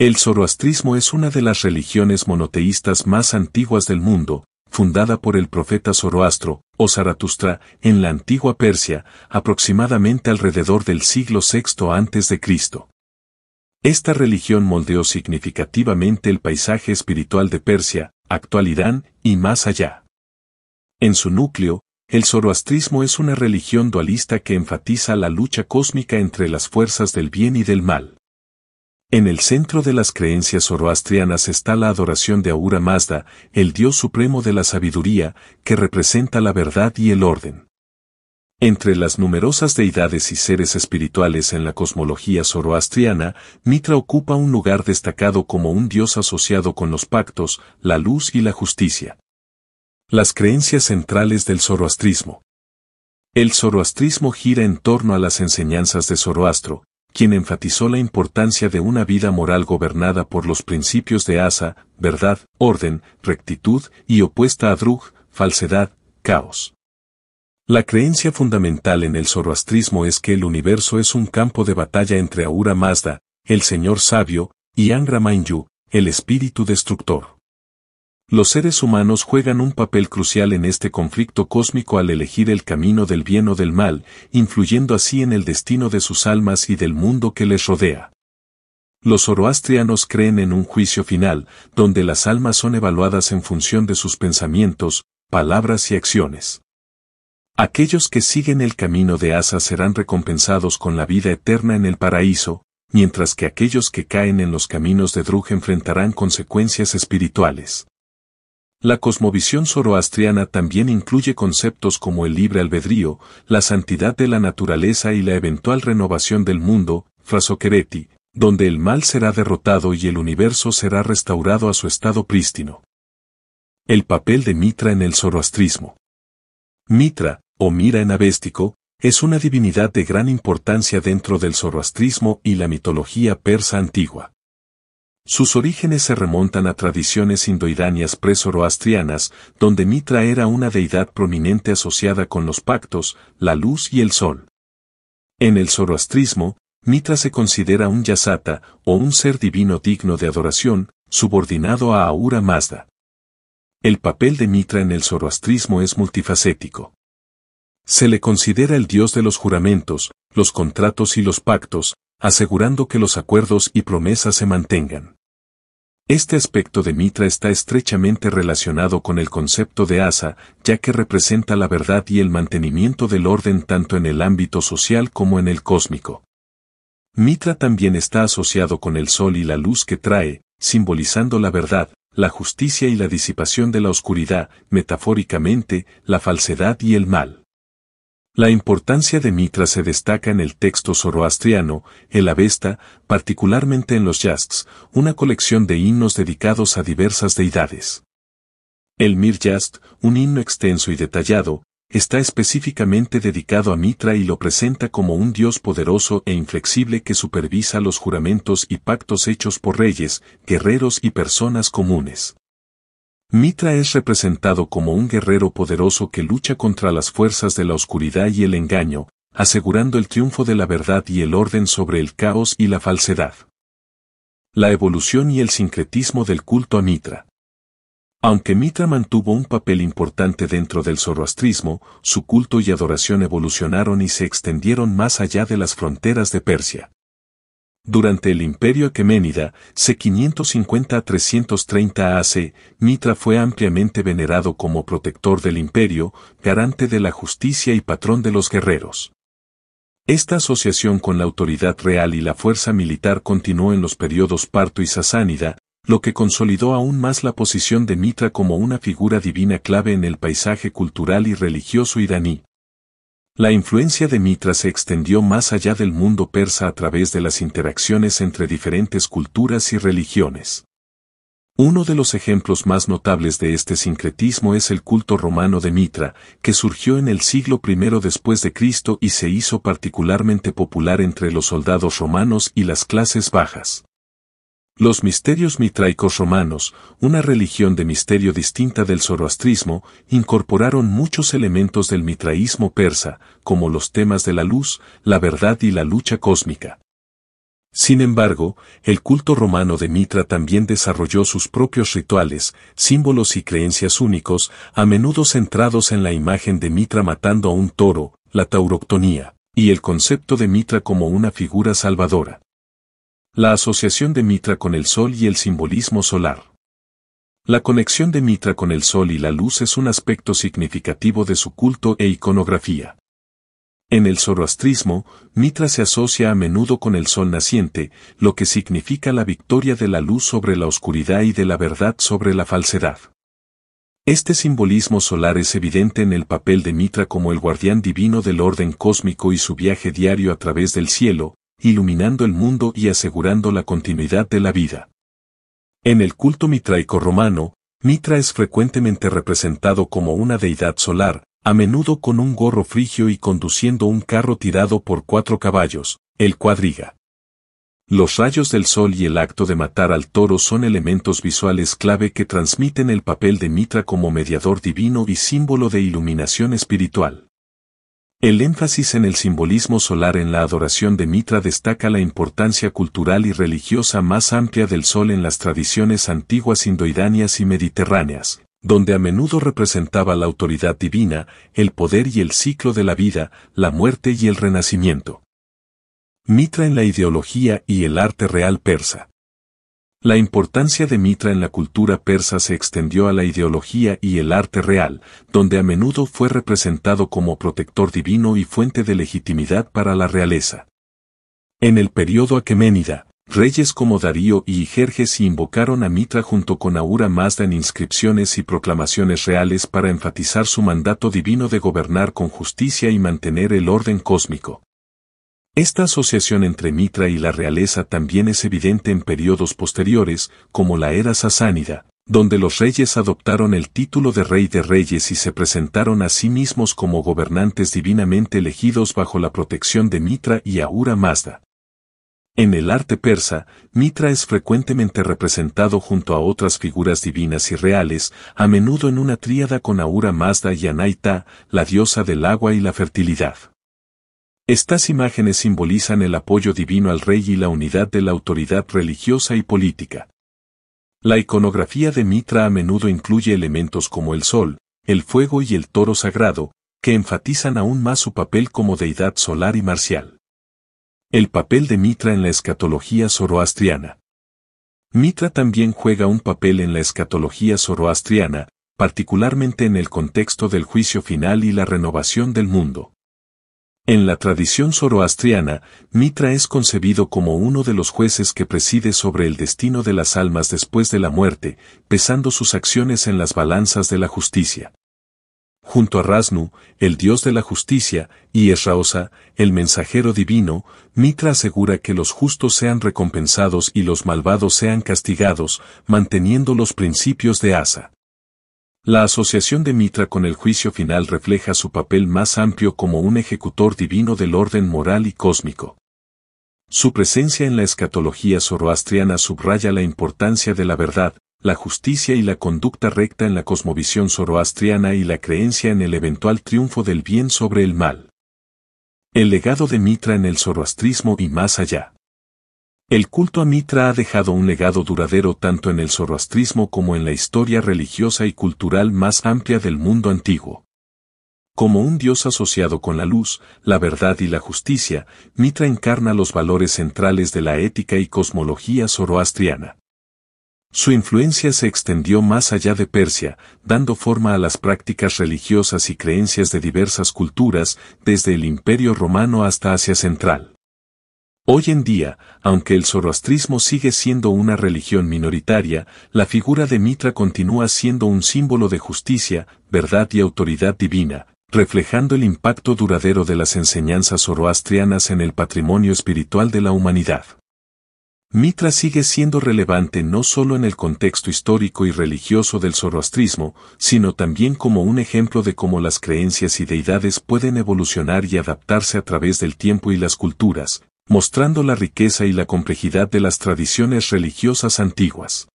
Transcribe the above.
El zoroastrismo es una de las religiones monoteístas más antiguas del mundo, fundada por el profeta Zoroastro, o Zaratustra, en la antigua Persia, aproximadamente alrededor del siglo VI a.C. Esta religión moldeó significativamente el paisaje espiritual de Persia, actual Irán y más allá. En su núcleo, el zoroastrismo es una religión dualista que enfatiza la lucha cósmica entre las fuerzas del bien y del mal. En el centro de las creencias zoroastrianas está la adoración de Ahura Mazda, el dios supremo de la sabiduría, que representa la verdad y el orden. Entre las numerosas deidades y seres espirituales en la cosmología zoroastriana, Mitra ocupa un lugar destacado como un dios asociado con los pactos, la luz y la justicia. Las creencias centrales del zoroastrismo. El zoroastrismo gira en torno a las enseñanzas de Zoroastro, quien enfatizó la importancia de una vida moral gobernada por los principios de asa, verdad, orden, rectitud y opuesta a drug, falsedad, caos. La creencia fundamental en el zoroastrismo es que el universo es un campo de batalla entre Aura Mazda, el Señor Sabio, y Angra Mainyu, el espíritu destructor. Los seres humanos juegan un papel crucial en este conflicto cósmico al elegir el camino del bien o del mal, influyendo así en el destino de sus almas y del mundo que les rodea. Los zoroastrianos creen en un juicio final, donde las almas son evaluadas en función de sus pensamientos, palabras y acciones. Aquellos que siguen el camino de Asa serán recompensados con la vida eterna en el paraíso, mientras que aquellos que caen en los caminos de Drug enfrentarán consecuencias espirituales. La cosmovisión zoroastriana también incluye conceptos como el libre albedrío, la santidad de la naturaleza y la eventual renovación del mundo, Frasokereti, donde el mal será derrotado y el universo será restaurado a su estado prístino. El papel de Mitra en el zoroastrismo. Mitra, o Mira en avéstico, es una divinidad de gran importancia dentro del zoroastrismo y la mitología persa antigua. Sus orígenes se remontan a tradiciones pre presoroastrianas, donde Mitra era una deidad prominente asociada con los pactos, la luz y el sol. En el zoroastrismo, Mitra se considera un yasata, o un ser divino digno de adoración, subordinado a Ahura Mazda. El papel de Mitra en el zoroastrismo es multifacético. Se le considera el dios de los juramentos, los contratos y los pactos, asegurando que los acuerdos y promesas se mantengan. Este aspecto de Mitra está estrechamente relacionado con el concepto de asa, ya que representa la verdad y el mantenimiento del orden tanto en el ámbito social como en el cósmico. Mitra también está asociado con el sol y la luz que trae, simbolizando la verdad, la justicia y la disipación de la oscuridad, metafóricamente, la falsedad y el mal. La importancia de Mitra se destaca en el texto zoroastriano, el Avesta, particularmente en los Yasts, una colección de himnos dedicados a diversas deidades. El Mir Yast, un himno extenso y detallado, está específicamente dedicado a Mitra y lo presenta como un dios poderoso e inflexible que supervisa los juramentos y pactos hechos por reyes, guerreros y personas comunes. Mitra es representado como un guerrero poderoso que lucha contra las fuerzas de la oscuridad y el engaño, asegurando el triunfo de la verdad y el orden sobre el caos y la falsedad. La evolución y el sincretismo del culto a Mitra. Aunque Mitra mantuvo un papel importante dentro del zoroastrismo, su culto y adoración evolucionaron y se extendieron más allá de las fronteras de Persia. Durante el Imperio Aqueménida, C550 a 330 AC, Mitra fue ampliamente venerado como protector del imperio, garante de la justicia y patrón de los guerreros. Esta asociación con la autoridad real y la fuerza militar continuó en los periodos Parto y Sasánida, lo que consolidó aún más la posición de Mitra como una figura divina clave en el paisaje cultural y religioso iraní. La influencia de Mitra se extendió más allá del mundo persa a través de las interacciones entre diferentes culturas y religiones. Uno de los ejemplos más notables de este sincretismo es el culto romano de Mitra, que surgió en el siglo I después de Cristo y se hizo particularmente popular entre los soldados romanos y las clases bajas. Los misterios mitraicos romanos, una religión de misterio distinta del zoroastrismo, incorporaron muchos elementos del mitraísmo persa, como los temas de la luz, la verdad y la lucha cósmica. Sin embargo, el culto romano de Mitra también desarrolló sus propios rituales, símbolos y creencias únicos, a menudo centrados en la imagen de Mitra matando a un toro, la tauroctonía, y el concepto de Mitra como una figura salvadora. La asociación de Mitra con el Sol y el simbolismo solar. La conexión de Mitra con el Sol y la luz es un aspecto significativo de su culto e iconografía. En el zoroastrismo, Mitra se asocia a menudo con el sol naciente, lo que significa la victoria de la luz sobre la oscuridad y de la verdad sobre la falsedad. Este simbolismo solar es evidente en el papel de Mitra como el guardián divino del orden cósmico y su viaje diario a través del cielo, iluminando el mundo y asegurando la continuidad de la vida. En el culto mitraico romano, Mitra es frecuentemente representado como una deidad solar, a menudo con un gorro frigio y conduciendo un carro tirado por cuatro caballos, el cuadriga. Los rayos del sol y el acto de matar al toro son elementos visuales clave que transmiten el papel de Mitra como mediador divino y símbolo de iluminación espiritual. El énfasis en el simbolismo solar en la adoración de Mitra destaca la importancia cultural y religiosa más amplia del sol en las tradiciones antiguas indoidáneas y mediterráneas, donde a menudo representaba la autoridad divina, el poder y el ciclo de la vida, la muerte y el renacimiento. Mitra en la ideología y el arte real persa. La importancia de Mitra en la cultura persa se extendió a la ideología y el arte real, donde a menudo fue representado como protector divino y fuente de legitimidad para la realeza. En el período aqueménida, reyes como Darío y Jerjes invocaron a Mitra junto con Aura Mazda en inscripciones y proclamaciones reales para enfatizar su mandato divino de gobernar con justicia y mantener el orden cósmico. Esta asociación entre Mitra y la realeza también es evidente en periodos posteriores, como la era sasánida, donde los reyes adoptaron el título de rey de reyes y se presentaron a sí mismos como gobernantes divinamente elegidos bajo la protección de Mitra y Ahura Mazda. En el arte persa, Mitra es frecuentemente representado junto a otras figuras divinas y reales, a menudo en una tríada con Ahura Mazda y Anaita, la diosa del agua y la fertilidad. Estas imágenes simbolizan el apoyo divino al rey y la unidad de la autoridad religiosa y política. La iconografía de Mitra a menudo incluye elementos como el sol, el fuego y el toro sagrado, que enfatizan aún más su papel como deidad solar y marcial. El papel de Mitra en la escatología zoroastriana. Mitra también juega un papel en la escatología zoroastriana, particularmente en el contexto del juicio final y la renovación del mundo. En la tradición zoroastriana, Mitra es concebido como uno de los jueces que preside sobre el destino de las almas después de la muerte, pesando sus acciones en las balanzas de la justicia. Junto a Rasnu, el dios de la justicia, y Esraosa, el mensajero divino, Mitra asegura que los justos sean recompensados y los malvados sean castigados, manteniendo los principios de Asa. La asociación de Mitra con el juicio final refleja su papel más amplio como un ejecutor divino del orden moral y cósmico. Su presencia en la escatología zoroastriana subraya la importancia de la verdad, la justicia y la conducta recta en la cosmovisión zoroastriana y la creencia en el eventual triunfo del bien sobre el mal. El legado de Mitra en el zoroastrismo y más allá. El culto a Mitra ha dejado un legado duradero tanto en el zoroastrismo como en la historia religiosa y cultural más amplia del mundo antiguo. Como un dios asociado con la luz, la verdad y la justicia, Mitra encarna los valores centrales de la ética y cosmología zoroastriana. Su influencia se extendió más allá de Persia, dando forma a las prácticas religiosas y creencias de diversas culturas, desde el Imperio Romano hasta Asia Central. Hoy en día, aunque el zoroastrismo sigue siendo una religión minoritaria, la figura de Mitra continúa siendo un símbolo de justicia, verdad y autoridad divina, reflejando el impacto duradero de las enseñanzas zoroastrianas en el patrimonio espiritual de la humanidad. Mitra sigue siendo relevante no solo en el contexto histórico y religioso del zoroastrismo, sino también como un ejemplo de cómo las creencias y deidades pueden evolucionar y adaptarse a través del tiempo y las culturas, mostrando la riqueza y la complejidad de las tradiciones religiosas antiguas.